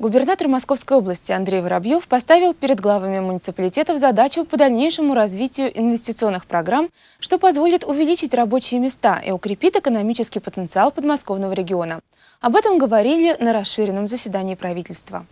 Губернатор Московской области Андрей Воробьев поставил перед главами муниципалитетов задачу по дальнейшему развитию инвестиционных программ, что позволит увеличить рабочие места и укрепит экономический потенциал подмосковного региона. Об этом говорили на расширенном заседании правительства.